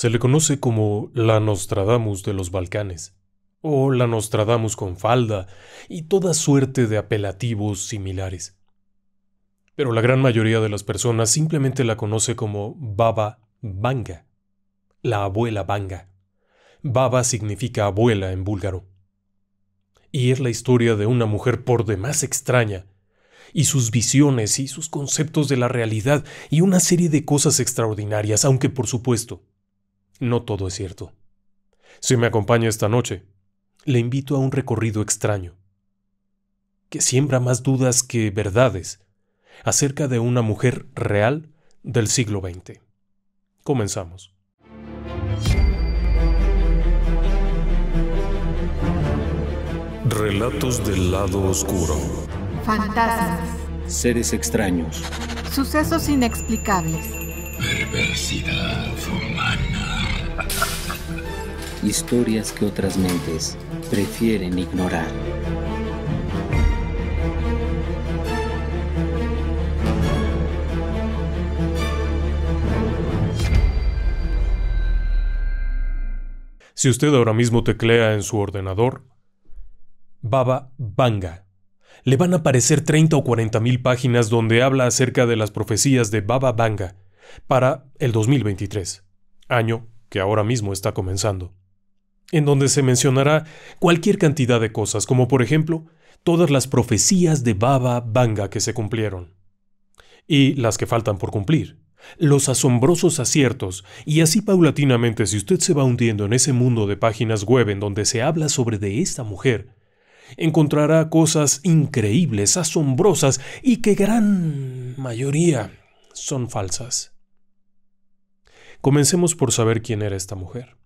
Se le conoce como la Nostradamus de los Balcanes, o la Nostradamus con falda, y toda suerte de apelativos similares. Pero la gran mayoría de las personas simplemente la conoce como Baba Banga, la abuela Banga. Baba significa abuela en búlgaro. Y es la historia de una mujer por demás extraña, y sus visiones y sus conceptos de la realidad y una serie de cosas extraordinarias, aunque por supuesto, no todo es cierto. Si me acompaña esta noche, le invito a un recorrido extraño, que siembra más dudas que verdades acerca de una mujer real del siglo XX. Comenzamos. Relatos del lado oscuro. Fantasmas. Seres extraños. Sucesos inexplicables. Perversidad humana. Historias que otras mentes prefieren ignorar. Si usted ahora mismo teclea en su ordenador, Baba Banga. Le van a aparecer 30 o 40 mil páginas donde habla acerca de las profecías de Baba Banga para el 2023, año que ahora mismo está comenzando, en donde se mencionará cualquier cantidad de cosas, como por ejemplo todas las profecías de Baba Vanga que se cumplieron, y las que faltan por cumplir, los asombrosos aciertos, y así paulatinamente si usted se va hundiendo en ese mundo de páginas web en donde se habla sobre de esta mujer, encontrará cosas increíbles, asombrosas y que gran mayoría son falsas. Comencemos por saber quién era esta mujer.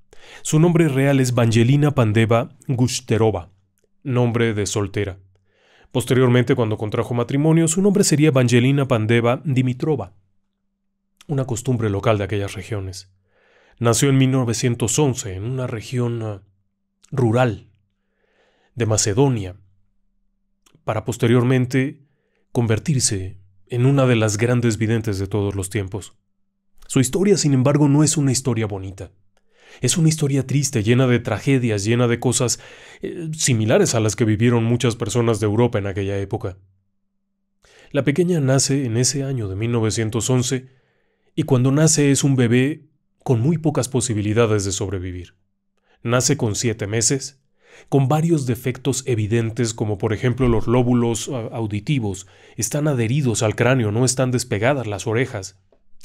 Su nombre real es Vangelina Pandeva Gusterova, nombre de soltera. Posteriormente, cuando contrajo matrimonio, su nombre sería Vangelina Pandeva Dimitrova, una costumbre local de aquellas regiones. Nació en 1911 en una región eh, rural de Macedonia, para posteriormente convertirse en una de las grandes videntes de todos los tiempos. Su historia, sin embargo, no es una historia bonita. Es una historia triste, llena de tragedias, llena de cosas eh, similares a las que vivieron muchas personas de Europa en aquella época. La pequeña nace en ese año de 1911 y cuando nace es un bebé con muy pocas posibilidades de sobrevivir. Nace con siete meses, con varios defectos evidentes como por ejemplo los lóbulos auditivos, están adheridos al cráneo, no están despegadas las orejas,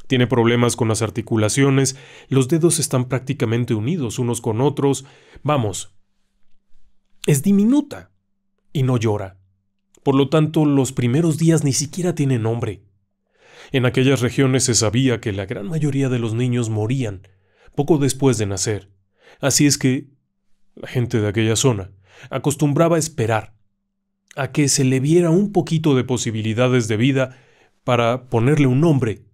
tiene problemas con las articulaciones, los dedos están prácticamente unidos unos con otros. Vamos, es diminuta y no llora. Por lo tanto, los primeros días ni siquiera tiene nombre. En aquellas regiones se sabía que la gran mayoría de los niños morían poco después de nacer. Así es que la gente de aquella zona acostumbraba a esperar a que se le viera un poquito de posibilidades de vida para ponerle un nombre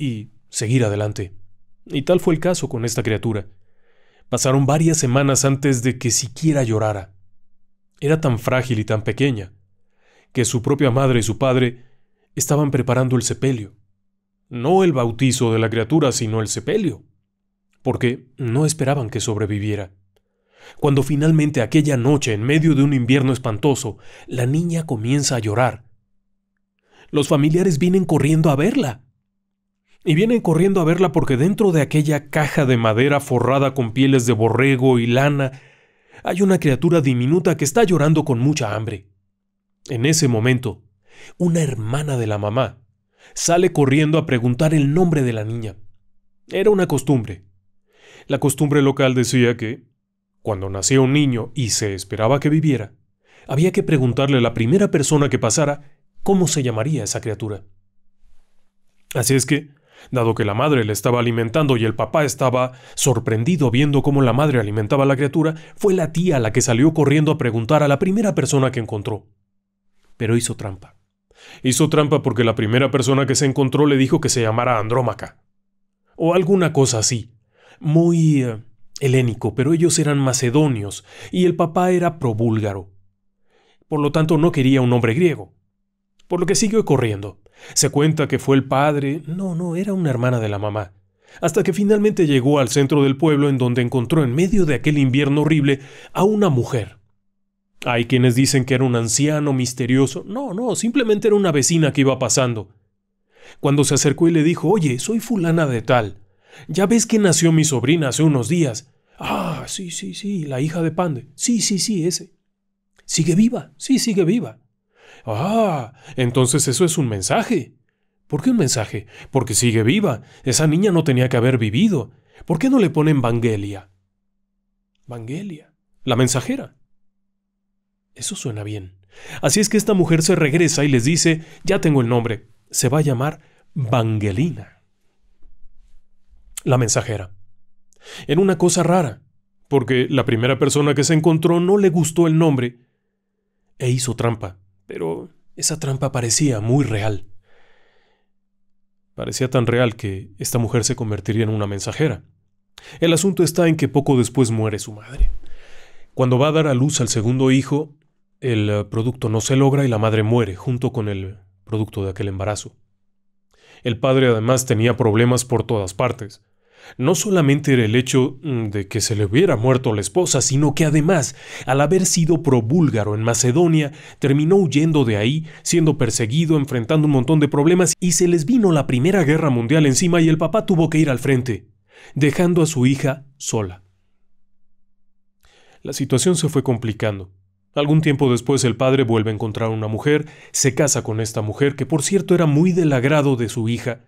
y seguir adelante. Y tal fue el caso con esta criatura. Pasaron varias semanas antes de que siquiera llorara. Era tan frágil y tan pequeña, que su propia madre y su padre estaban preparando el sepelio. No el bautizo de la criatura, sino el sepelio. Porque no esperaban que sobreviviera. Cuando finalmente aquella noche, en medio de un invierno espantoso, la niña comienza a llorar. Los familiares vienen corriendo a verla y vienen corriendo a verla porque dentro de aquella caja de madera forrada con pieles de borrego y lana hay una criatura diminuta que está llorando con mucha hambre. En ese momento, una hermana de la mamá sale corriendo a preguntar el nombre de la niña. Era una costumbre. La costumbre local decía que, cuando nacía un niño y se esperaba que viviera, había que preguntarle a la primera persona que pasara cómo se llamaría esa criatura. Así es que, dado que la madre le estaba alimentando y el papá estaba sorprendido viendo cómo la madre alimentaba a la criatura, fue la tía la que salió corriendo a preguntar a la primera persona que encontró. Pero hizo trampa. Hizo trampa porque la primera persona que se encontró le dijo que se llamara Andrómaca. O alguna cosa así. Muy... Eh, helénico, pero ellos eran macedonios, y el papá era probúlgaro. Por lo tanto, no quería un hombre griego. Por lo que siguió corriendo, se cuenta que fue el padre, no, no, era una hermana de la mamá, hasta que finalmente llegó al centro del pueblo en donde encontró en medio de aquel invierno horrible a una mujer. Hay quienes dicen que era un anciano misterioso, no, no, simplemente era una vecina que iba pasando. Cuando se acercó y le dijo, oye, soy fulana de tal, ya ves que nació mi sobrina hace unos días. Ah, sí, sí, sí, la hija de Pande. Sí, sí, sí, ese. Sigue viva, sí, sigue viva. Ah, entonces eso es un mensaje. ¿Por qué un mensaje? Porque sigue viva. Esa niña no tenía que haber vivido. ¿Por qué no le ponen Vangelia? Vangelia, la mensajera. Eso suena bien. Así es que esta mujer se regresa y les dice, ya tengo el nombre, se va a llamar Vangelina. La mensajera. Era una cosa rara, porque la primera persona que se encontró no le gustó el nombre e hizo trampa pero esa trampa parecía muy real. Parecía tan real que esta mujer se convertiría en una mensajera. El asunto está en que poco después muere su madre. Cuando va a dar a luz al segundo hijo, el eh, producto no se logra y la madre muere junto con el producto de aquel embarazo. El padre además tenía problemas por todas partes. No solamente era el hecho mm, de que se le hubiera muerto la esposa, sino que además, al haber sido probúlgaro en Macedonia, terminó huyendo de ahí, siendo perseguido, enfrentando un montón de problemas y se les vino la Primera Guerra Mundial encima y el papá tuvo que ir al frente, dejando a su hija sola. La situación se fue complicando. Algún tiempo después el padre vuelve a encontrar una mujer, se casa con esta mujer que por cierto era muy del agrado de su hija,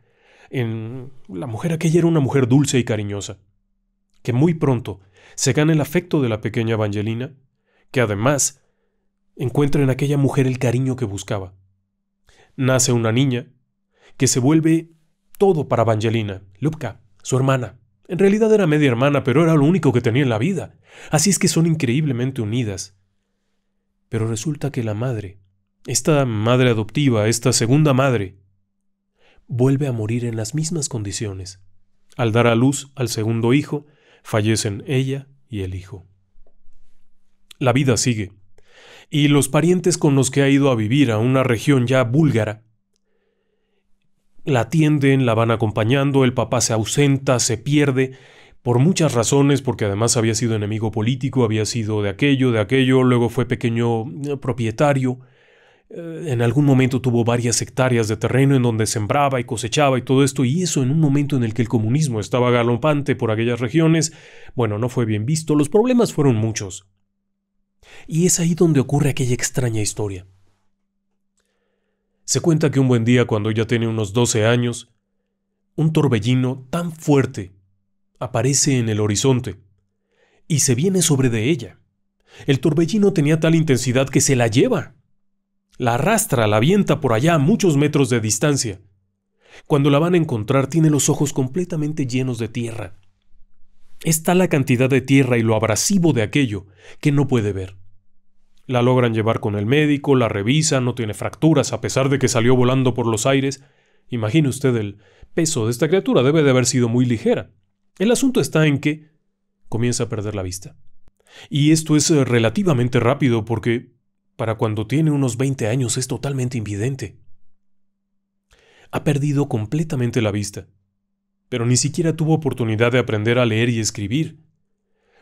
en la mujer aquella era una mujer dulce y cariñosa, que muy pronto se gana el afecto de la pequeña Evangelina, que además encuentra en aquella mujer el cariño que buscaba. Nace una niña que se vuelve todo para Evangelina, Lupka, su hermana. En realidad era media hermana, pero era lo único que tenía en la vida. Así es que son increíblemente unidas. Pero resulta que la madre, esta madre adoptiva, esta segunda madre, vuelve a morir en las mismas condiciones. Al dar a luz al segundo hijo, fallecen ella y el hijo. La vida sigue, y los parientes con los que ha ido a vivir a una región ya búlgara, la atienden, la van acompañando, el papá se ausenta, se pierde, por muchas razones, porque además había sido enemigo político, había sido de aquello, de aquello, luego fue pequeño eh, propietario, eh, en algún momento tuvo varias hectáreas de terreno en donde sembraba y cosechaba y todo esto, y eso en un momento en el que el comunismo estaba galopante por aquellas regiones, bueno, no fue bien visto, los problemas fueron muchos. Y es ahí donde ocurre aquella extraña historia. Se cuenta que un buen día, cuando ella tiene unos 12 años, un torbellino tan fuerte aparece en el horizonte y se viene sobre de ella. El torbellino tenía tal intensidad que se la lleva la arrastra, la avienta por allá a muchos metros de distancia. Cuando la van a encontrar tiene los ojos completamente llenos de tierra. Está la cantidad de tierra y lo abrasivo de aquello que no puede ver. La logran llevar con el médico, la revisa, no tiene fracturas a pesar de que salió volando por los aires. Imagine usted el peso de esta criatura, debe de haber sido muy ligera. El asunto está en que comienza a perder la vista. Y esto es eh, relativamente rápido porque para cuando tiene unos 20 años es totalmente invidente. Ha perdido completamente la vista, pero ni siquiera tuvo oportunidad de aprender a leer y escribir,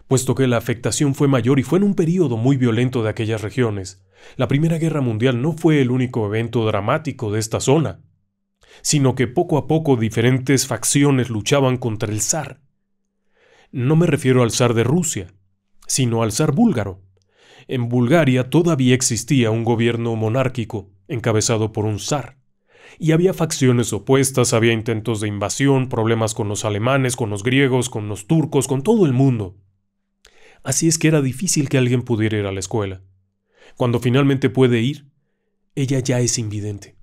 puesto que la afectación fue mayor y fue en un periodo muy violento de aquellas regiones. La Primera Guerra Mundial no fue el único evento dramático de esta zona, sino que poco a poco diferentes facciones luchaban contra el zar. No me refiero al zar de Rusia, sino al zar búlgaro, en Bulgaria todavía existía un gobierno monárquico, encabezado por un zar. Y había facciones opuestas, había intentos de invasión, problemas con los alemanes, con los griegos, con los turcos, con todo el mundo. Así es que era difícil que alguien pudiera ir a la escuela. Cuando finalmente puede ir, ella ya es invidente.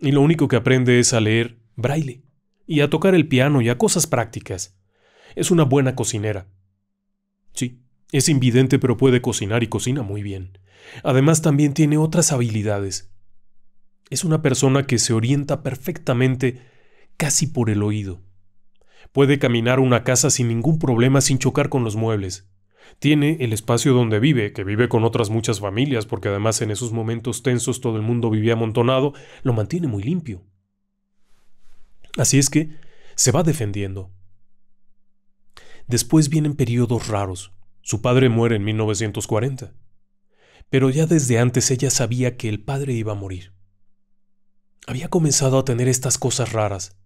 Y lo único que aprende es a leer braille, y a tocar el piano y a cosas prácticas. Es una buena cocinera. Sí, es invidente pero puede cocinar y cocina muy bien. Además también tiene otras habilidades. Es una persona que se orienta perfectamente casi por el oído. Puede caminar una casa sin ningún problema sin chocar con los muebles. Tiene el espacio donde vive, que vive con otras muchas familias, porque además en esos momentos tensos todo el mundo vivía amontonado, lo mantiene muy limpio. Así es que se va defendiendo. Después vienen periodos raros, su padre muere en 1940, pero ya desde antes ella sabía que el padre iba a morir. Había comenzado a tener estas cosas raras.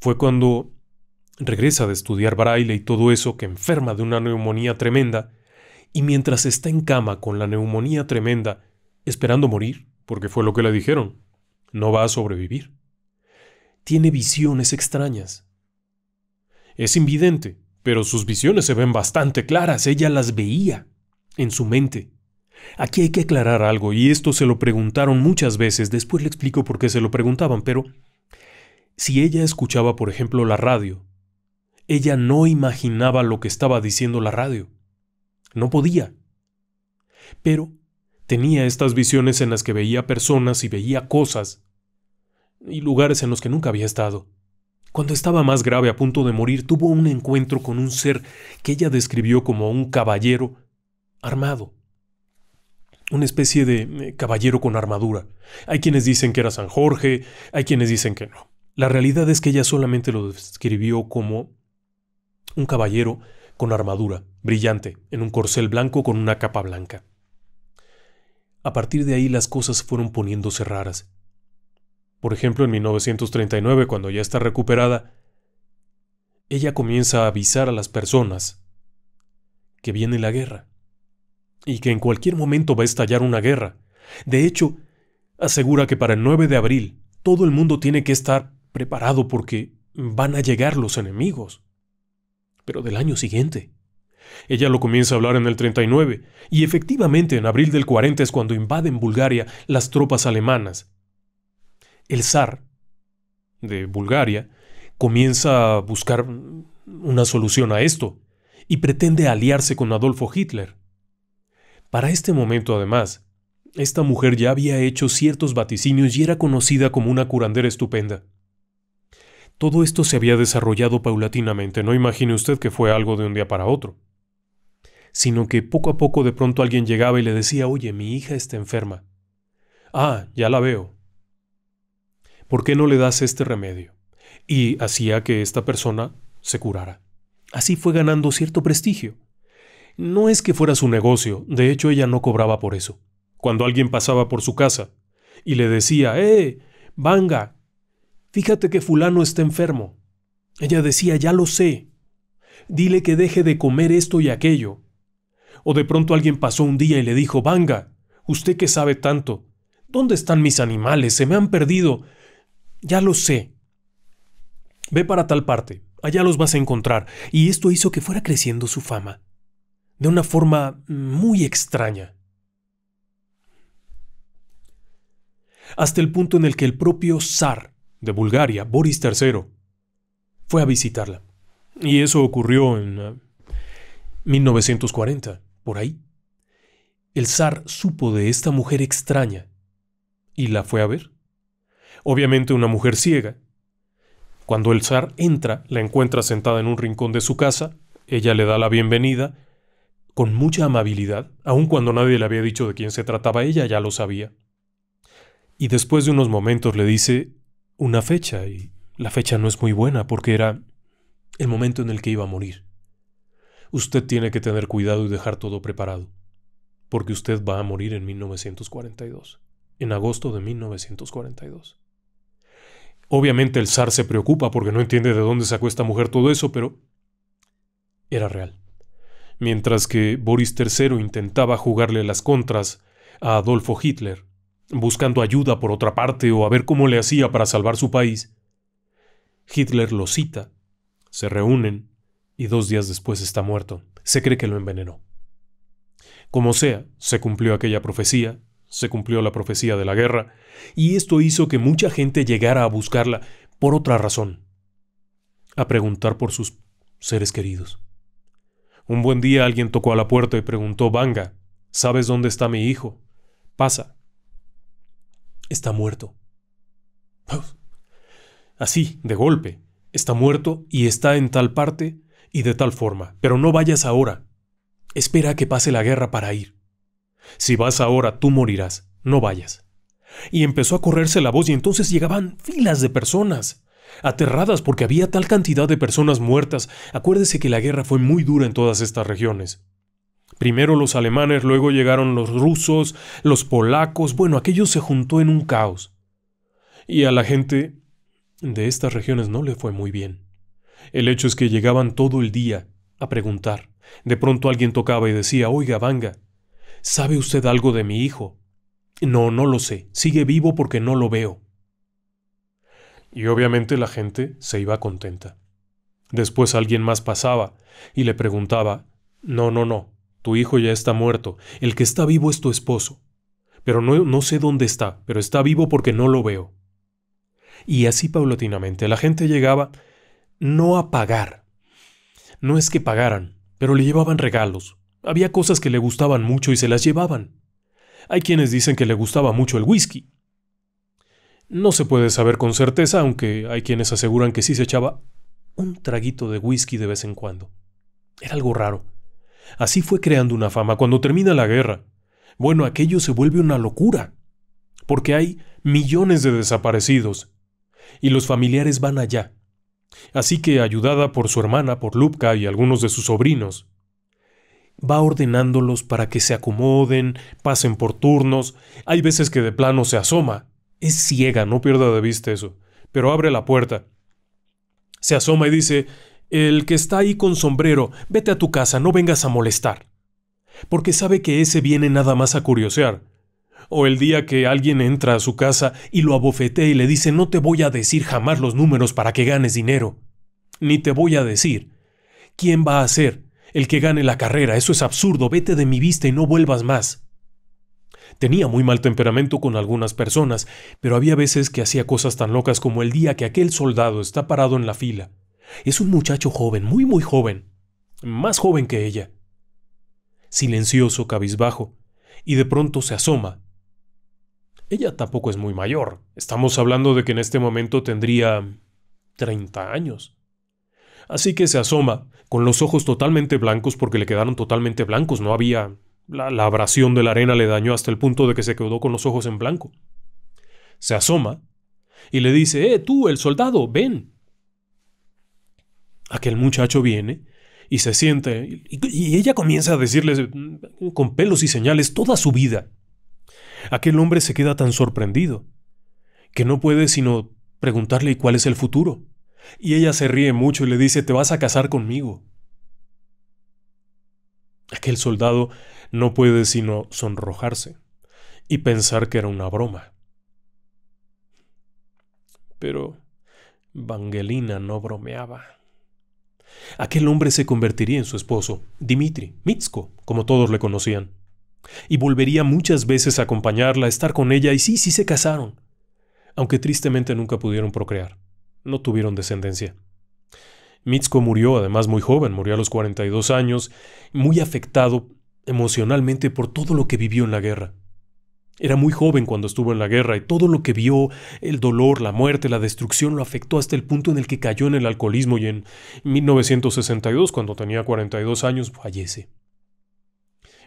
Fue cuando regresa de estudiar braille y todo eso que enferma de una neumonía tremenda, y mientras está en cama con la neumonía tremenda, esperando morir, porque fue lo que le dijeron, no va a sobrevivir. Tiene visiones extrañas. Es invidente, pero sus visiones se ven bastante claras, ella las veía en su mente. Aquí hay que aclarar algo, y esto se lo preguntaron muchas veces, después le explico por qué se lo preguntaban, pero si ella escuchaba, por ejemplo, la radio, ella no imaginaba lo que estaba diciendo la radio. No podía. Pero tenía estas visiones en las que veía personas y veía cosas y lugares en los que nunca había estado. Cuando estaba más grave a punto de morir, tuvo un encuentro con un ser que ella describió como un caballero armado. Una especie de eh, caballero con armadura. Hay quienes dicen que era San Jorge, hay quienes dicen que no. La realidad es que ella solamente lo describió como un caballero con armadura, brillante, en un corcel blanco con una capa blanca. A partir de ahí las cosas fueron poniéndose raras. Por ejemplo, en 1939, cuando ya está recuperada, ella comienza a avisar a las personas que viene la guerra y que en cualquier momento va a estallar una guerra. De hecho, asegura que para el 9 de abril todo el mundo tiene que estar preparado porque van a llegar los enemigos. Pero del año siguiente. Ella lo comienza a hablar en el 39, y efectivamente en abril del 40 es cuando invaden Bulgaria las tropas alemanas, el zar de Bulgaria comienza a buscar una solución a esto y pretende aliarse con Adolfo Hitler. Para este momento, además, esta mujer ya había hecho ciertos vaticinios y era conocida como una curandera estupenda. Todo esto se había desarrollado paulatinamente, no imagine usted que fue algo de un día para otro, sino que poco a poco de pronto alguien llegaba y le decía, oye, mi hija está enferma. Ah, ya la veo, ¿por qué no le das este remedio? Y hacía que esta persona se curara. Así fue ganando cierto prestigio. No es que fuera su negocio, de hecho ella no cobraba por eso. Cuando alguien pasaba por su casa y le decía, ¡eh! ¡Vanga! Fíjate que fulano está enfermo. Ella decía, ya lo sé. Dile que deje de comer esto y aquello. O de pronto alguien pasó un día y le dijo, Vanga, usted que sabe tanto, ¿dónde están mis animales? Se me han perdido ya lo sé. Ve para tal parte, allá los vas a encontrar, y esto hizo que fuera creciendo su fama, de una forma muy extraña. Hasta el punto en el que el propio zar de Bulgaria, Boris III, fue a visitarla. Y eso ocurrió en 1940, ah, por ahí. El zar supo de esta mujer extraña y la fue a ver obviamente una mujer ciega. Cuando el zar entra, la encuentra sentada en un rincón de su casa, ella le da la bienvenida, con mucha amabilidad, aun cuando nadie le había dicho de quién se trataba, ella ya lo sabía. Y después de unos momentos le dice una fecha, y la fecha no es muy buena porque era el momento en el que iba a morir. Usted tiene que tener cuidado y dejar todo preparado, porque usted va a morir en 1942, en agosto de 1942. Obviamente el zar se preocupa porque no entiende de dónde sacó esta mujer todo eso, pero era real. Mientras que Boris III intentaba jugarle las contras a Adolfo Hitler, buscando ayuda por otra parte o a ver cómo le hacía para salvar su país, Hitler lo cita, se reúnen y dos días después está muerto. Se cree que lo envenenó. Como sea, se cumplió aquella profecía se cumplió la profecía de la guerra, y esto hizo que mucha gente llegara a buscarla por otra razón, a preguntar por sus seres queridos. Un buen día alguien tocó a la puerta y preguntó, Vanga, ¿sabes dónde está mi hijo? Pasa. Está muerto. Así, de golpe. Está muerto y está en tal parte y de tal forma. Pero no vayas ahora. Espera a que pase la guerra para ir. Si vas ahora, tú morirás, no vayas. Y empezó a correrse la voz y entonces llegaban filas de personas, aterradas porque había tal cantidad de personas muertas. Acuérdese que la guerra fue muy dura en todas estas regiones. Primero los alemanes, luego llegaron los rusos, los polacos, bueno, aquello se juntó en un caos. Y a la gente de estas regiones no le fue muy bien. El hecho es que llegaban todo el día a preguntar. De pronto alguien tocaba y decía, oiga, vanga, ¿Sabe usted algo de mi hijo? No, no lo sé. Sigue vivo porque no lo veo. Y obviamente la gente se iba contenta. Después alguien más pasaba y le preguntaba, No, no, no, tu hijo ya está muerto, el que está vivo es tu esposo. Pero no, sé dónde está, pero está vivo porque no lo veo. Y así paulatinamente la gente llegaba no a pagar. No es que pagaran, pero le llevaban regalos, había cosas que le gustaban mucho y se las llevaban. Hay quienes dicen que le gustaba mucho el whisky. No se puede saber con certeza, aunque hay quienes aseguran que sí se echaba un traguito de whisky de vez en cuando. Era algo raro. Así fue creando una fama cuando termina la guerra. Bueno, aquello se vuelve una locura, porque hay millones de desaparecidos, y los familiares van allá. Así que, ayudada por su hermana, por Lupka y algunos de sus sobrinos, va ordenándolos para que se acomoden, pasen por turnos. Hay veces que de plano se asoma. Es ciega, no pierda de vista eso. Pero abre la puerta. Se asoma y dice, el que está ahí con sombrero, vete a tu casa, no vengas a molestar. Porque sabe que ese viene nada más a curiosear. O el día que alguien entra a su casa y lo abofetea y le dice, no te voy a decir jamás los números para que ganes dinero. Ni te voy a decir. ¿Quién va a ser? El que gane la carrera, eso es absurdo, vete de mi vista y no vuelvas más. Tenía muy mal temperamento con algunas personas, pero había veces que hacía cosas tan locas como el día que aquel soldado está parado en la fila. Es un muchacho joven, muy muy joven, más joven que ella. Silencioso, cabizbajo, y de pronto se asoma. Ella tampoco es muy mayor. Estamos hablando de que en este momento tendría 30 años. Así que se asoma, con los ojos totalmente blancos porque le quedaron totalmente blancos, no había... La, abrasión de la arena le dañó hasta el punto de que se quedó con los ojos en blanco. Se asoma y le dice, eh, tú, el soldado, ven. Aquel muchacho viene y se siente, y, ella comienza a decirle mm, con pelos y señales toda su vida. Aquel hombre se queda tan sorprendido que no puede sino preguntarle cuál es el futuro y ella se ríe mucho y le dice, te vas a casar conmigo. Aquel soldado no puede sino sonrojarse y pensar que era una broma. Pero Vangelina no bromeaba. Aquel hombre se convertiría en su esposo, Dimitri, Mitsko, como todos le conocían. Y volvería muchas veces a acompañarla, a estar con ella, y sí, sí se casaron, aunque tristemente nunca pudieron procrear no tuvieron descendencia. Mitsuko murió además muy joven, murió a los 42 años, muy afectado emocionalmente por todo lo que vivió en la guerra. Era muy joven cuando estuvo en la guerra y todo lo que vio, el dolor, la muerte, la destrucción, lo afectó hasta el punto en el que cayó en el alcoholismo y en 1962, cuando tenía 42 años, fallece.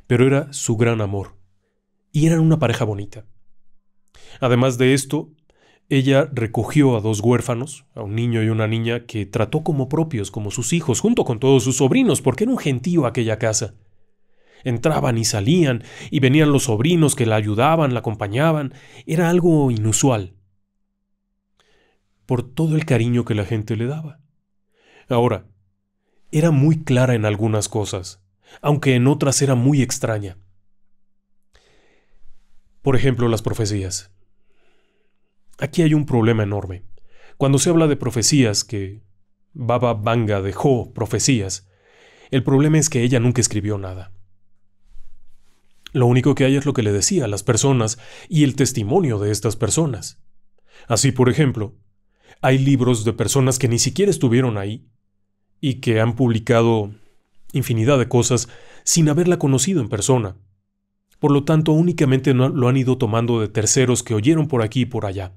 Pero era su gran amor. Y eran una pareja bonita. Además de esto, ella recogió a dos huérfanos, a un niño y una niña, que trató como propios, como sus hijos, junto con todos sus sobrinos, porque era un gentío aquella casa. Entraban y salían, y venían los sobrinos que la ayudaban, la acompañaban. Era algo inusual. Por todo el cariño que la gente le daba. Ahora, era muy clara en algunas cosas, aunque en otras era muy extraña. Por ejemplo, las profecías. Aquí hay un problema enorme. Cuando se habla de profecías, que Baba Banga dejó profecías, el problema es que ella nunca escribió nada. Lo único que hay es lo que le decía a las personas y el testimonio de estas personas. Así, por ejemplo, hay libros de personas que ni siquiera estuvieron ahí y que han publicado infinidad de cosas sin haberla conocido en persona. Por lo tanto, únicamente lo han ido tomando de terceros que oyeron por aquí y por allá.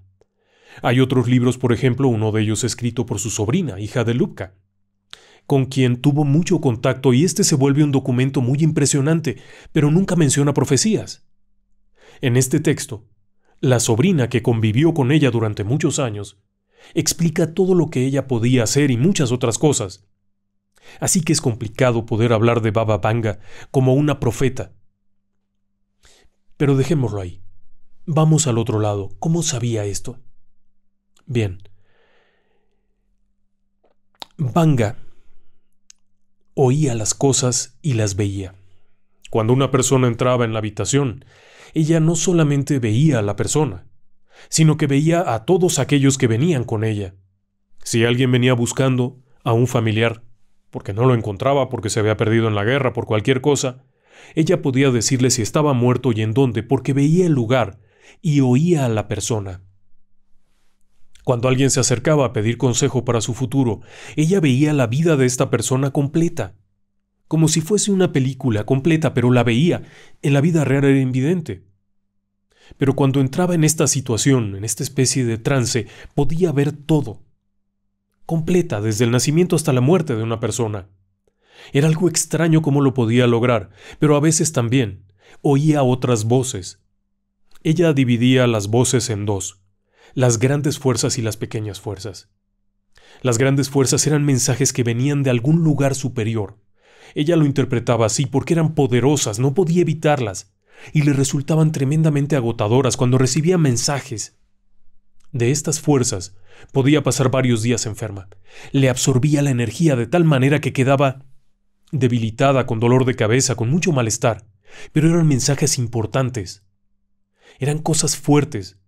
Hay otros libros, por ejemplo, uno de ellos escrito por su sobrina, hija de Lupka, con quien tuvo mucho contacto y este se vuelve un documento muy impresionante, pero nunca menciona profecías. En este texto, la sobrina que convivió con ella durante muchos años, explica todo lo que ella podía hacer y muchas otras cosas. Así que es complicado poder hablar de Baba Vanga como una profeta. Pero dejémoslo ahí. Vamos al otro lado. ¿Cómo sabía esto? Bien. Vanga oía las cosas y las veía. Cuando una persona entraba en la habitación, ella no solamente veía a la persona, sino que veía a todos aquellos que venían con ella. Si alguien venía buscando a un familiar, porque no lo encontraba, porque se había perdido en la guerra, por cualquier cosa, ella podía decirle si estaba muerto y en dónde, porque veía el lugar y oía a la persona. Cuando alguien se acercaba a pedir consejo para su futuro, ella veía la vida de esta persona completa, como si fuese una película completa, pero la veía, en la vida real era invidente. Pero cuando entraba en esta situación, en esta especie de trance, podía ver todo, completa, desde el nacimiento hasta la muerte de una persona. Era algo extraño cómo lo podía lograr, pero a veces también oía otras voces. Ella dividía las voces en dos, las grandes fuerzas y las pequeñas fuerzas. Las grandes fuerzas eran mensajes que venían de algún lugar superior. Ella lo interpretaba así porque eran poderosas, no podía evitarlas, y le resultaban tremendamente agotadoras cuando recibía mensajes. De estas fuerzas podía pasar varios días enferma. Le absorbía la energía de tal manera que quedaba debilitada, con dolor de cabeza, con mucho malestar. Pero eran mensajes importantes. Eran cosas fuertes,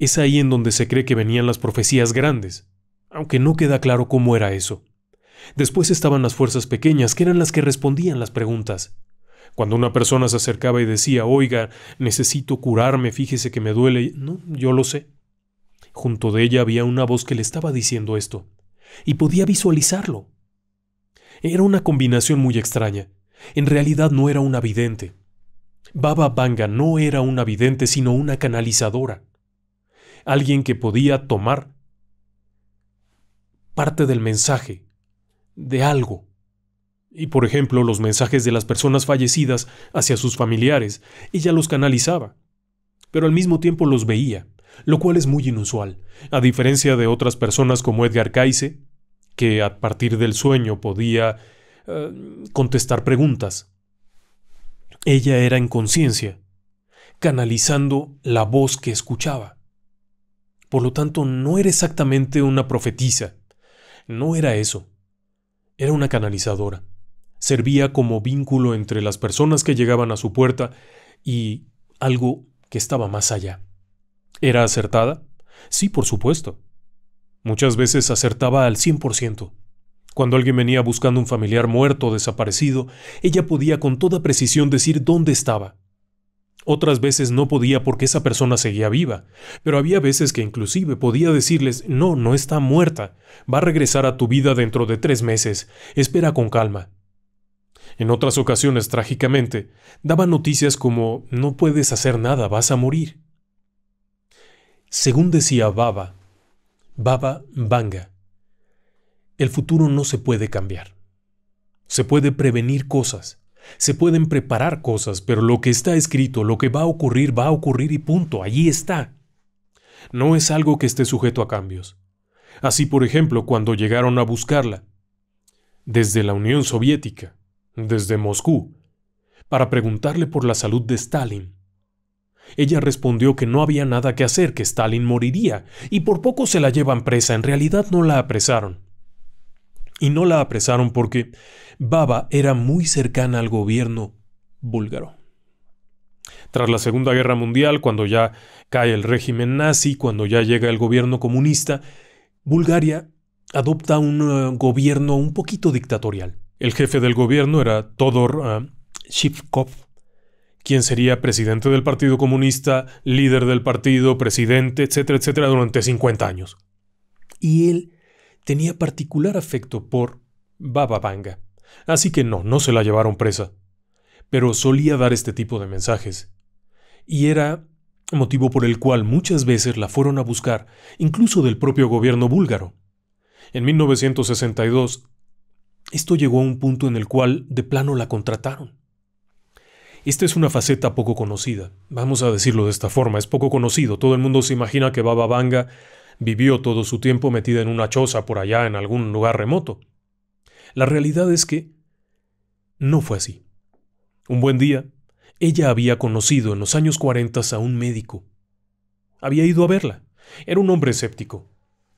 es ahí en donde se cree que venían las profecías grandes, aunque no queda claro cómo era eso. Después estaban las fuerzas pequeñas, que eran las que respondían las preguntas. Cuando una persona se acercaba y decía, oiga, necesito curarme, fíjese que me duele, no, yo lo sé. Junto de ella había una voz que le estaba diciendo esto, y podía visualizarlo. Era una combinación muy extraña. En realidad no era una vidente. Baba Banga no era una vidente, sino una canalizadora alguien que podía tomar parte del mensaje, de algo. Y por ejemplo, los mensajes de las personas fallecidas hacia sus familiares, ella los canalizaba, pero al mismo tiempo los veía, lo cual es muy inusual, a diferencia de otras personas como Edgar Cayce, que a partir del sueño podía eh, contestar preguntas. Ella era en conciencia, canalizando la voz que escuchaba. Por lo tanto, no era exactamente una profetisa. No era eso. Era una canalizadora. Servía como vínculo entre las personas que llegaban a su puerta y algo que estaba más allá. ¿Era acertada? Sí, por supuesto. Muchas veces acertaba al 100%. Cuando alguien venía buscando un familiar muerto o desaparecido, ella podía con toda precisión decir dónde estaba, otras veces no podía porque esa persona seguía viva, pero había veces que inclusive podía decirles, no, no está muerta, va a regresar a tu vida dentro de tres meses, espera con calma. En otras ocasiones, trágicamente, daba noticias como, no puedes hacer nada, vas a morir. Según decía Baba, Baba Vanga, el futuro no se puede cambiar. Se puede prevenir cosas, se pueden preparar cosas, pero lo que está escrito, lo que va a ocurrir, va a ocurrir y punto, allí está. No es algo que esté sujeto a cambios. Así, por ejemplo, cuando llegaron a buscarla, desde la Unión Soviética, desde Moscú, para preguntarle por la salud de Stalin. Ella respondió que no había nada que hacer, que Stalin moriría, y por poco se la llevan presa, en realidad no la apresaron y no la apresaron porque Baba era muy cercana al gobierno búlgaro. Tras la Segunda Guerra Mundial, cuando ya cae el régimen nazi, cuando ya llega el gobierno comunista, Bulgaria adopta un eh, gobierno un poquito dictatorial. El jefe del gobierno era Todor eh, Shivkov, quien sería presidente del Partido Comunista, líder del partido, presidente, etcétera, etcétera, durante 50 años. Y él tenía particular afecto por Baba Vanga, así que no, no se la llevaron presa. Pero solía dar este tipo de mensajes. Y era motivo por el cual muchas veces la fueron a buscar, incluso del propio gobierno búlgaro. En 1962, esto llegó a un punto en el cual de plano la contrataron. Esta es una faceta poco conocida, vamos a decirlo de esta forma, es poco conocido, todo el mundo se imagina que Baba Vanga vivió todo su tiempo metida en una choza por allá en algún lugar remoto. La realidad es que no fue así. Un buen día, ella había conocido en los años 40 a un médico. Había ido a verla. Era un hombre escéptico,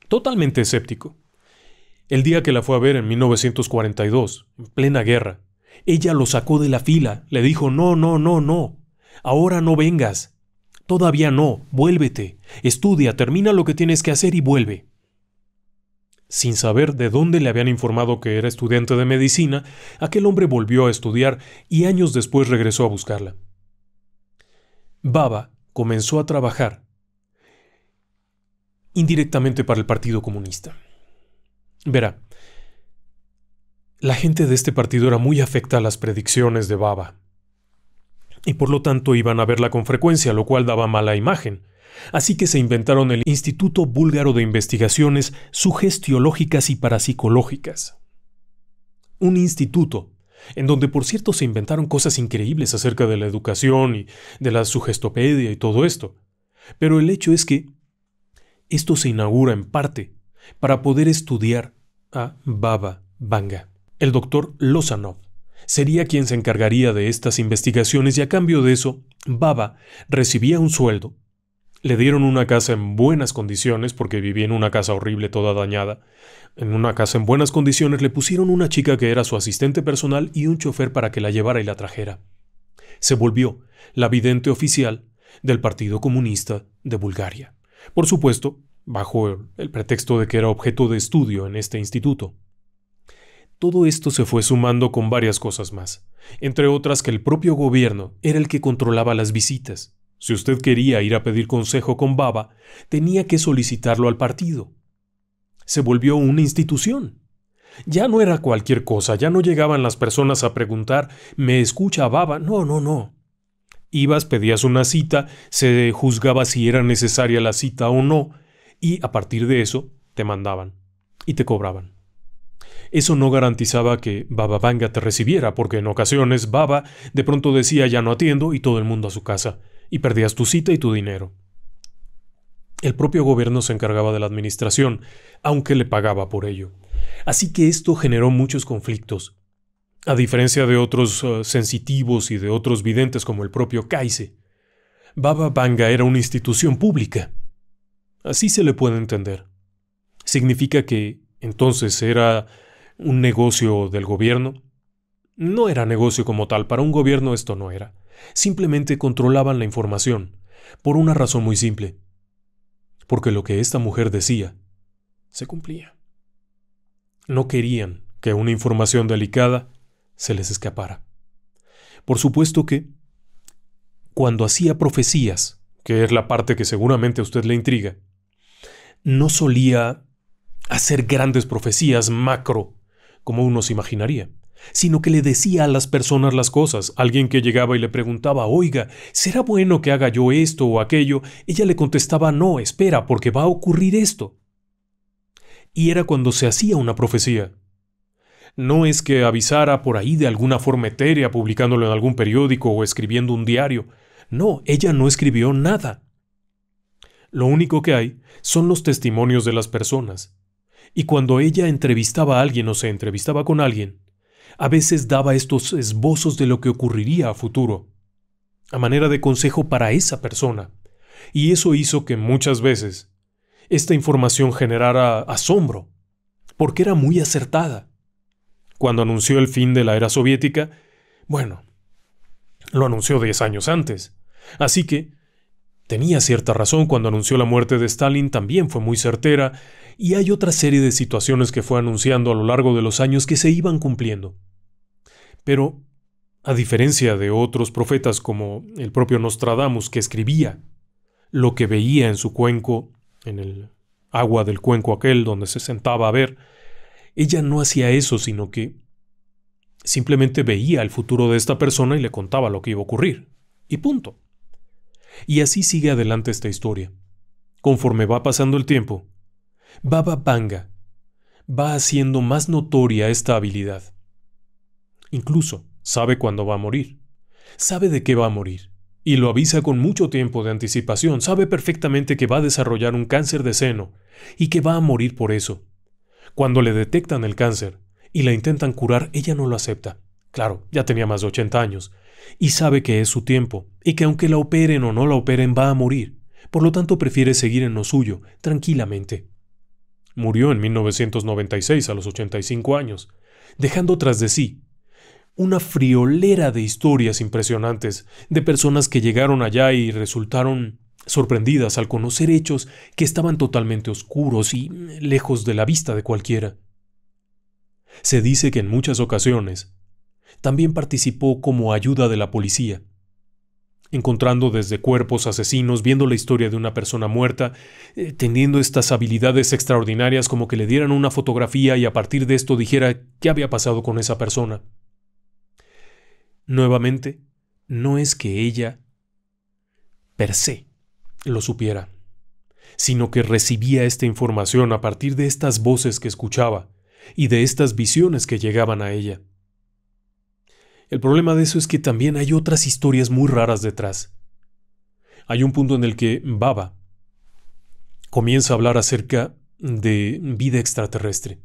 totalmente escéptico. El día que la fue a ver en 1942, en plena guerra, ella lo sacó de la fila, le dijo, no, no, no, no, ahora no vengas, Todavía no, vuélvete. Estudia, termina lo que tienes que hacer y vuelve. Sin saber de dónde le habían informado que era estudiante de medicina, aquel hombre volvió a estudiar y años después regresó a buscarla. Baba comenzó a trabajar indirectamente para el Partido Comunista. Verá, la gente de este partido era muy afecta a las predicciones de Baba y por lo tanto iban a verla con frecuencia, lo cual daba mala imagen. Así que se inventaron el Instituto Búlgaro de Investigaciones Sugestiológicas y Parapsicológicas. Un instituto, en donde por cierto se inventaron cosas increíbles acerca de la educación y de la sugestopedia y todo esto. Pero el hecho es que esto se inaugura en parte para poder estudiar a Baba Vanga, el doctor Lozanov sería quien se encargaría de estas investigaciones y a cambio de eso, Baba recibía un sueldo. Le dieron una casa en buenas condiciones, porque vivía en una casa horrible toda dañada. En una casa en buenas condiciones le pusieron una chica que era su asistente personal y un chofer para que la llevara y la trajera. Se volvió la vidente oficial del Partido Comunista de Bulgaria. Por supuesto, bajo el pretexto de que era objeto de estudio en este instituto. Todo esto se fue sumando con varias cosas más, entre otras que el propio gobierno era el que controlaba las visitas. Si usted quería ir a pedir consejo con Baba, tenía que solicitarlo al partido. Se volvió una institución. Ya no era cualquier cosa, ya no llegaban las personas a preguntar, ¿me escucha Baba? No, no, no. Ibas, pedías una cita, se juzgaba si era necesaria la cita o no, y a partir de eso te mandaban y te cobraban. Eso no garantizaba que Baba Vanga te recibiera, porque en ocasiones Baba de pronto decía ya no atiendo y todo el mundo a su casa, y perdías tu cita y tu dinero. El propio gobierno se encargaba de la administración, aunque le pagaba por ello. Así que esto generó muchos conflictos. A diferencia de otros eh, sensitivos y de otros videntes como el propio Kaise, Baba Vanga era una institución pública. Así se le puede entender. Significa que entonces era un negocio del gobierno. No era negocio como tal, para un gobierno esto no era. Simplemente controlaban la información, por una razón muy simple. Porque lo que esta mujer decía se cumplía. No querían que una información delicada se les escapara. Por supuesto que, cuando hacía profecías, que es la parte que seguramente a usted le intriga, no solía hacer grandes profecías macro como uno se imaginaría, sino que le decía a las personas las cosas. Alguien que llegaba y le preguntaba, oiga, ¿será bueno que haga yo esto o aquello? Ella le contestaba, no, espera, porque va a ocurrir esto. Y era cuando se hacía una profecía. No es que avisara por ahí de alguna forma etérea publicándolo en algún periódico o escribiendo un diario. No, ella no escribió nada. Lo único que hay son los testimonios de las personas, y cuando ella entrevistaba a alguien o se entrevistaba con alguien, a veces daba estos esbozos de lo que ocurriría a futuro, a manera de consejo para esa persona. Y eso hizo que muchas veces esta información generara asombro, porque era muy acertada. Cuando anunció el fin de la era soviética, bueno, lo anunció 10 años antes. Así que Tenía cierta razón cuando anunció la muerte de Stalin, también fue muy certera, y hay otra serie de situaciones que fue anunciando a lo largo de los años que se iban cumpliendo. Pero, a diferencia de otros profetas como el propio Nostradamus que escribía lo que veía en su cuenco, en el agua del cuenco aquel donde se sentaba a ver, ella no hacía eso, sino que simplemente veía el futuro de esta persona y le contaba lo que iba a ocurrir. Y punto. Y así sigue adelante esta historia. Conforme va pasando el tiempo, Baba Panga va haciendo más notoria esta habilidad. Incluso sabe cuándo va a morir, sabe de qué va a morir, y lo avisa con mucho tiempo de anticipación, sabe perfectamente que va a desarrollar un cáncer de seno y que va a morir por eso. Cuando le detectan el cáncer y la intentan curar, ella no lo acepta. Claro, ya tenía más de 80 años, y sabe que es su tiempo, y que aunque la operen o no la operen va a morir, por lo tanto prefiere seguir en lo suyo, tranquilamente. Murió en 1996 a los 85 años, dejando tras de sí una friolera de historias impresionantes, de personas que llegaron allá y resultaron sorprendidas al conocer hechos que estaban totalmente oscuros y lejos de la vista de cualquiera. Se dice que en muchas ocasiones también participó como ayuda de la policía, encontrando desde cuerpos asesinos, viendo la historia de una persona muerta, eh, teniendo estas habilidades extraordinarias como que le dieran una fotografía y a partir de esto dijera qué había pasado con esa persona. Nuevamente, no es que ella per se lo supiera, sino que recibía esta información a partir de estas voces que escuchaba y de estas visiones que llegaban a ella. El problema de eso es que también hay otras historias muy raras detrás. Hay un punto en el que Baba comienza a hablar acerca de vida extraterrestre.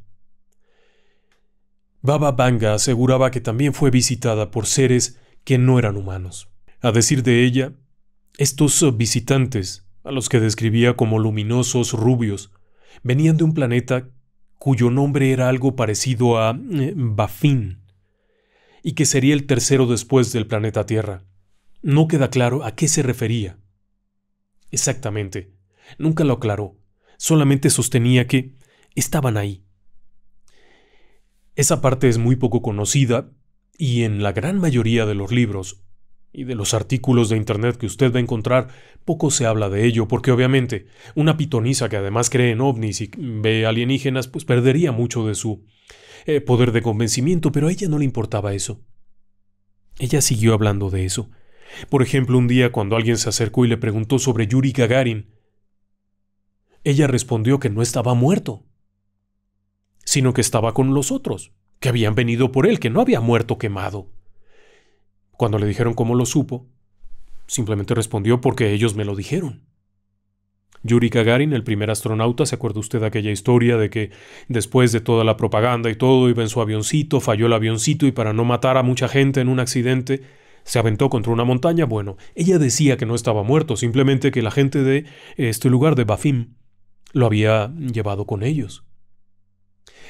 Baba Banga aseguraba que también fue visitada por seres que no eran humanos. A decir de ella, estos visitantes, a los que describía como luminosos rubios, venían de un planeta cuyo nombre era algo parecido a eh, Bafín y que sería el tercero después del planeta Tierra. No queda claro a qué se refería. Exactamente. Nunca lo aclaró. Solamente sostenía que estaban ahí. Esa parte es muy poco conocida y en la gran mayoría de los libros y de los artículos de Internet que usted va a encontrar, poco se habla de ello, porque obviamente una pitonisa que además cree en ovnis y ve alienígenas, pues perdería mucho de su eh, poder de convencimiento, pero a ella no le importaba eso. Ella siguió hablando de eso. Por ejemplo, un día cuando alguien se acercó y le preguntó sobre Yuri Gagarin, ella respondió que no estaba muerto, sino que estaba con los otros, que habían venido por él, que no había muerto quemado. Cuando le dijeron cómo lo supo, simplemente respondió porque ellos me lo dijeron. Yuri Kagarin, el primer astronauta, ¿se acuerda usted de aquella historia de que después de toda la propaganda y todo iba en su avioncito, falló el avioncito y para no matar a mucha gente en un accidente, se aventó contra una montaña? Bueno, ella decía que no estaba muerto, simplemente que la gente de este lugar de Bafim lo había llevado con ellos.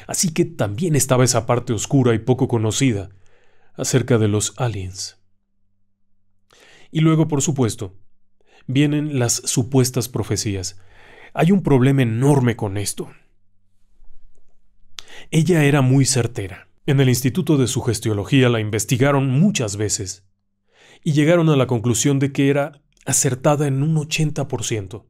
Así que también estaba esa parte oscura y poco conocida acerca de los aliens. Y luego, por supuesto, vienen las supuestas profecías. Hay un problema enorme con esto. Ella era muy certera. En el Instituto de Sugestiología la investigaron muchas veces y llegaron a la conclusión de que era acertada en un 80%.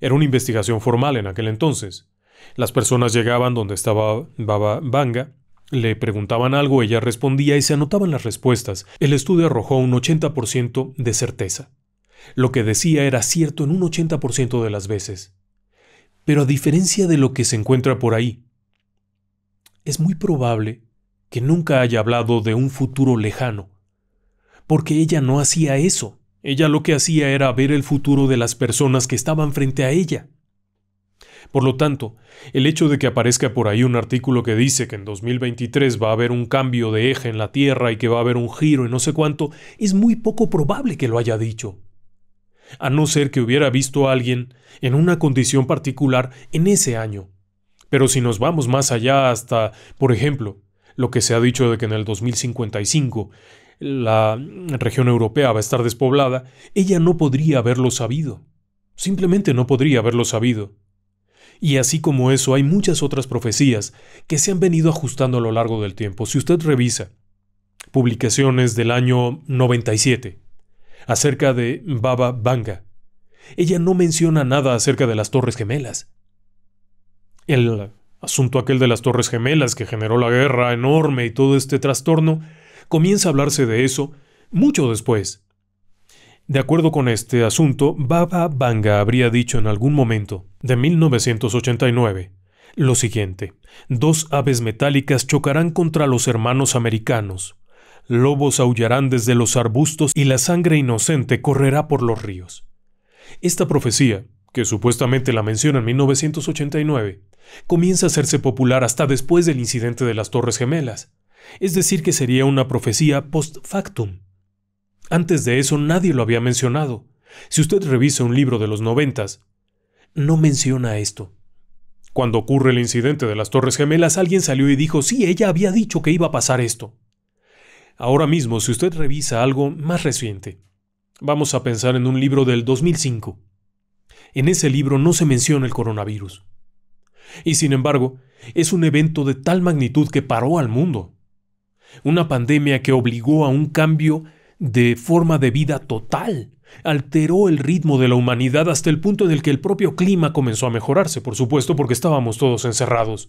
Era una investigación formal en aquel entonces. Las personas llegaban donde estaba Baba banga le preguntaban algo, ella respondía y se anotaban las respuestas. El estudio arrojó un 80% de certeza. Lo que decía era cierto en un 80% de las veces. Pero a diferencia de lo que se encuentra por ahí, es muy probable que nunca haya hablado de un futuro lejano, porque ella no hacía eso. Ella lo que hacía era ver el futuro de las personas que estaban frente a ella. Por lo tanto, el hecho de que aparezca por ahí un artículo que dice que en 2023 va a haber un cambio de eje en la Tierra y que va a haber un giro y no sé cuánto, es muy poco probable que lo haya dicho. A no ser que hubiera visto a alguien en una condición particular en ese año. Pero si nos vamos más allá hasta, por ejemplo, lo que se ha dicho de que en el 2055 la región europea va a estar despoblada, ella no podría haberlo sabido. Simplemente no podría haberlo sabido. Y así como eso, hay muchas otras profecías que se han venido ajustando a lo largo del tiempo. Si usted revisa publicaciones del año 97 acerca de Baba Banga, ella no menciona nada acerca de las Torres Gemelas. El asunto aquel de las Torres Gemelas que generó la guerra enorme y todo este trastorno, comienza a hablarse de eso mucho después, de acuerdo con este asunto, Baba Banga habría dicho en algún momento de 1989 lo siguiente: Dos aves metálicas chocarán contra los hermanos americanos. Lobos aullarán desde los arbustos y la sangre inocente correrá por los ríos. Esta profecía, que supuestamente la menciona en 1989, comienza a hacerse popular hasta después del incidente de las Torres Gemelas, es decir, que sería una profecía post factum. Antes de eso nadie lo había mencionado. Si usted revisa un libro de los noventas, no menciona esto. Cuando ocurre el incidente de las Torres Gemelas, alguien salió y dijo, sí, ella había dicho que iba a pasar esto. Ahora mismo, si usted revisa algo más reciente, vamos a pensar en un libro del 2005. En ese libro no se menciona el coronavirus. Y sin embargo, es un evento de tal magnitud que paró al mundo. Una pandemia que obligó a un cambio de forma de vida total. Alteró el ritmo de la humanidad hasta el punto en el que el propio clima comenzó a mejorarse, por supuesto, porque estábamos todos encerrados.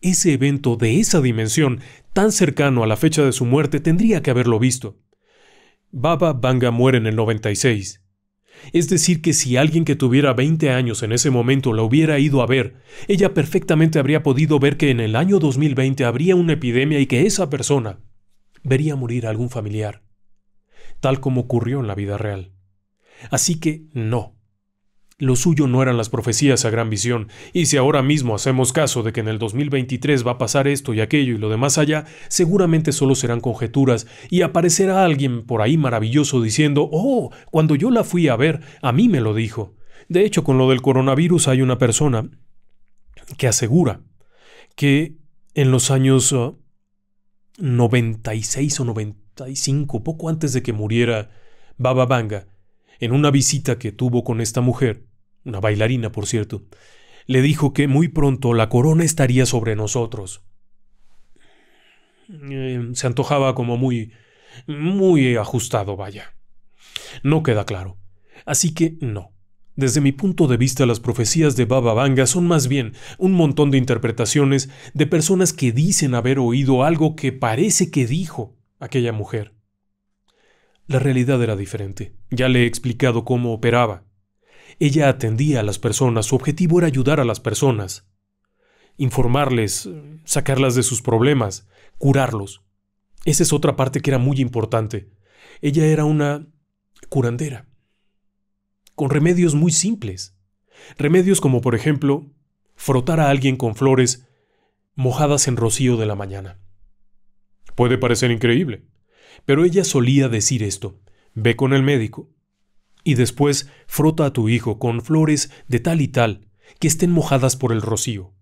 Ese evento de esa dimensión, tan cercano a la fecha de su muerte, tendría que haberlo visto. Baba Banga muere en el 96. Es decir, que si alguien que tuviera 20 años en ese momento la hubiera ido a ver, ella perfectamente habría podido ver que en el año 2020 habría una epidemia y que esa persona vería morir algún familiar, tal como ocurrió en la vida real. Así que no. Lo suyo no eran las profecías a gran visión, y si ahora mismo hacemos caso de que en el 2023 va a pasar esto y aquello y lo demás allá, seguramente solo serán conjeturas y aparecerá alguien por ahí maravilloso diciendo, oh, cuando yo la fui a ver, a mí me lo dijo. De hecho, con lo del coronavirus hay una persona que asegura que en los años uh, 96 o 95, poco antes de que muriera Baba Vanga, en una visita que tuvo con esta mujer, una bailarina por cierto, le dijo que muy pronto la corona estaría sobre nosotros. Eh, se antojaba como muy, muy ajustado, vaya. No queda claro. Así que no. Desde mi punto de vista, las profecías de Baba Vanga son más bien un montón de interpretaciones de personas que dicen haber oído algo que parece que dijo aquella mujer. La realidad era diferente. Ya le he explicado cómo operaba. Ella atendía a las personas, su objetivo era ayudar a las personas, informarles, sacarlas de sus problemas, curarlos. Esa es otra parte que era muy importante. Ella era una curandera con remedios muy simples. Remedios como, por ejemplo, frotar a alguien con flores mojadas en rocío de la mañana. Puede parecer increíble, pero ella solía decir esto, ve con el médico, y después frota a tu hijo con flores de tal y tal que estén mojadas por el rocío.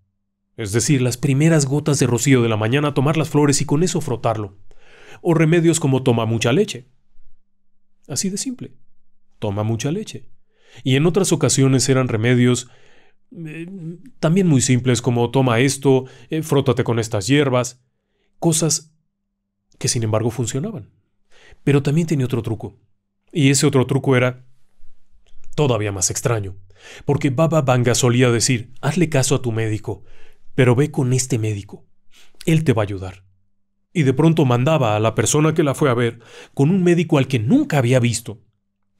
Es decir, las primeras gotas de rocío de la mañana tomar las flores y con eso frotarlo. O remedios como toma mucha leche. Así de simple. Toma mucha leche y en otras ocasiones eran remedios eh, también muy simples como toma esto, eh, frótate con estas hierbas, cosas que sin embargo funcionaban. Pero también tenía otro truco, y ese otro truco era todavía más extraño, porque Baba Vanga solía decir, hazle caso a tu médico, pero ve con este médico, él te va a ayudar. Y de pronto mandaba a la persona que la fue a ver con un médico al que nunca había visto,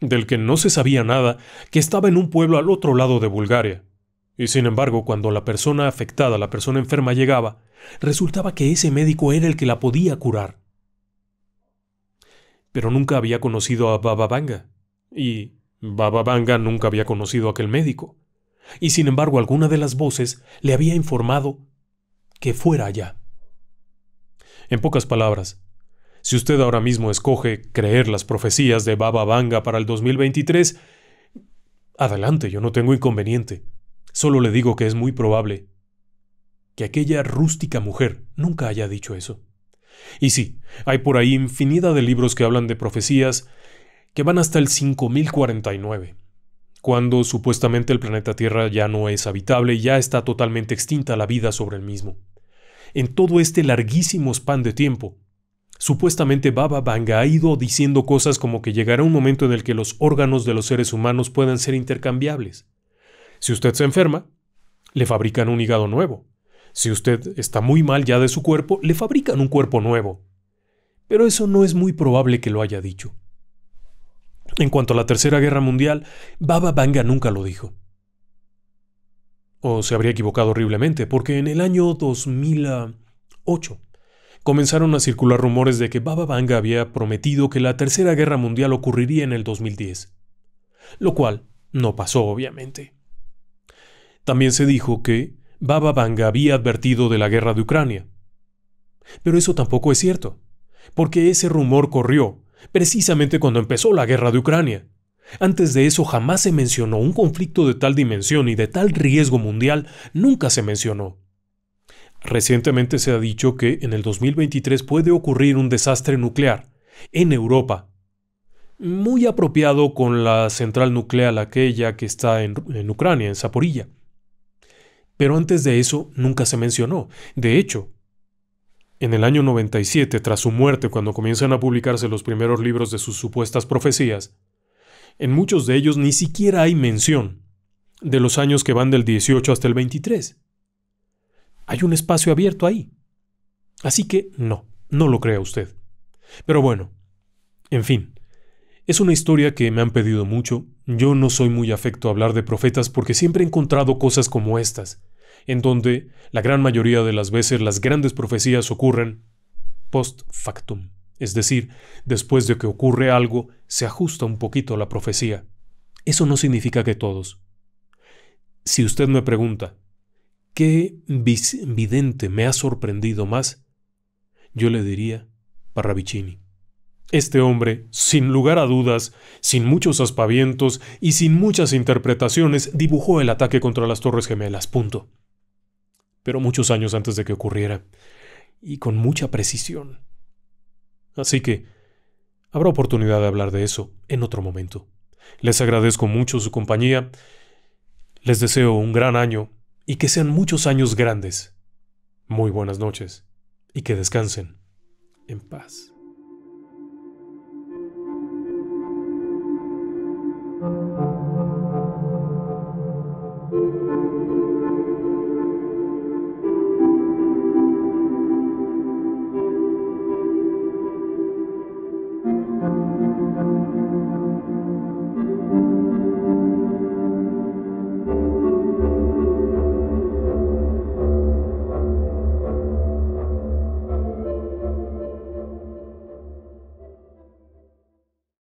del que no se sabía nada, que estaba en un pueblo al otro lado de Bulgaria. Y sin embargo, cuando la persona afectada, la persona enferma llegaba, resultaba que ese médico era el que la podía curar. Pero nunca había conocido a Baba Bababanga, y Baba Bababanga nunca había conocido a aquel médico. Y sin embargo, alguna de las voces le había informado que fuera allá. En pocas palabras, si usted ahora mismo escoge creer las profecías de Baba Vanga para el 2023, adelante, yo no tengo inconveniente. Solo le digo que es muy probable que aquella rústica mujer nunca haya dicho eso. Y sí, hay por ahí infinidad de libros que hablan de profecías que van hasta el 5049, cuando supuestamente el planeta Tierra ya no es habitable y ya está totalmente extinta la vida sobre el mismo. En todo este larguísimo span de tiempo, Supuestamente Baba Vanga ha ido diciendo cosas como que llegará un momento en el que los órganos de los seres humanos puedan ser intercambiables. Si usted se enferma, le fabrican un hígado nuevo. Si usted está muy mal ya de su cuerpo, le fabrican un cuerpo nuevo. Pero eso no es muy probable que lo haya dicho. En cuanto a la Tercera Guerra Mundial, Baba Vanga nunca lo dijo. O se habría equivocado horriblemente, porque en el año 2008, comenzaron a circular rumores de que Baba Vanga había prometido que la Tercera Guerra Mundial ocurriría en el 2010, lo cual no pasó obviamente. También se dijo que Baba Vanga había advertido de la guerra de Ucrania. Pero eso tampoco es cierto, porque ese rumor corrió precisamente cuando empezó la guerra de Ucrania. Antes de eso jamás se mencionó un conflicto de tal dimensión y de tal riesgo mundial, nunca se mencionó. Recientemente se ha dicho que en el 2023 puede ocurrir un desastre nuclear en Europa, muy apropiado con la central nuclear aquella que está en, Ucrania, en Zaporilla. Pero antes de eso nunca se mencionó. De hecho, en el año 97, tras su muerte, cuando comienzan a publicarse los primeros libros de sus supuestas profecías, en muchos de ellos ni siquiera hay mención de los años que van del 18 hasta el 23. Hay un espacio abierto ahí. Así que no, no lo crea usted. Pero bueno, en fin, es una historia que me han pedido mucho. Yo no soy muy afecto a hablar de profetas porque siempre he encontrado cosas como estas, en donde la gran mayoría de las veces las grandes profecías ocurren post factum, es decir, después de que ocurre algo, se ajusta un poquito a la profecía. Eso no significa que todos. Si usted me pregunta, ¿qué vidente me ha sorprendido más? Yo le diría Parravicini. Este hombre, sin lugar a dudas, sin muchos aspavientos y sin muchas interpretaciones, dibujó el ataque contra las Torres Gemelas, punto. Pero muchos años antes de que ocurriera, y con mucha precisión. Así que, habrá oportunidad de hablar de eso en otro momento. Les agradezco mucho su compañía, les deseo un gran año y que sean muchos años grandes. Muy buenas noches y que descansen en paz.